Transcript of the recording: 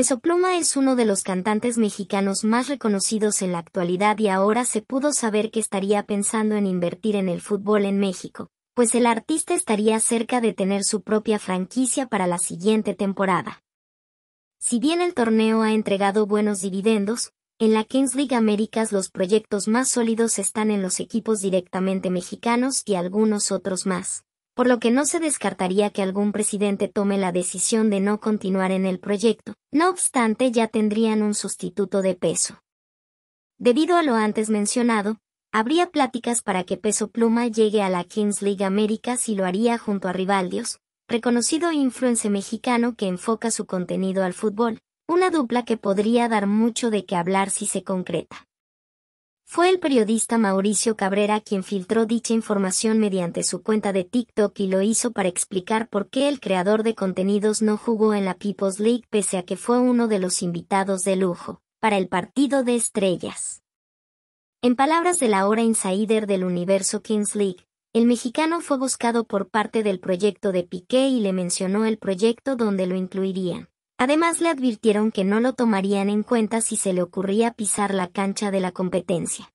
Mesopluma es uno de los cantantes mexicanos más reconocidos en la actualidad y ahora se pudo saber que estaría pensando en invertir en el fútbol en México, pues el artista estaría cerca de tener su propia franquicia para la siguiente temporada. Si bien el torneo ha entregado buenos dividendos, en la Kings League Américas los proyectos más sólidos están en los equipos directamente mexicanos y algunos otros más por lo que no se descartaría que algún presidente tome la decisión de no continuar en el proyecto, no obstante ya tendrían un sustituto de peso. Debido a lo antes mencionado, habría pláticas para que Peso Pluma llegue a la Kings League América y lo haría junto a Rivaldios, reconocido influencer mexicano que enfoca su contenido al fútbol, una dupla que podría dar mucho de qué hablar si se concreta. Fue el periodista Mauricio Cabrera quien filtró dicha información mediante su cuenta de TikTok y lo hizo para explicar por qué el creador de contenidos no jugó en la People's League pese a que fue uno de los invitados de lujo para el partido de estrellas. En palabras de la hora insider del universo Kings League, el mexicano fue buscado por parte del proyecto de Piqué y le mencionó el proyecto donde lo incluirían. Además le advirtieron que no lo tomarían en cuenta si se le ocurría pisar la cancha de la competencia.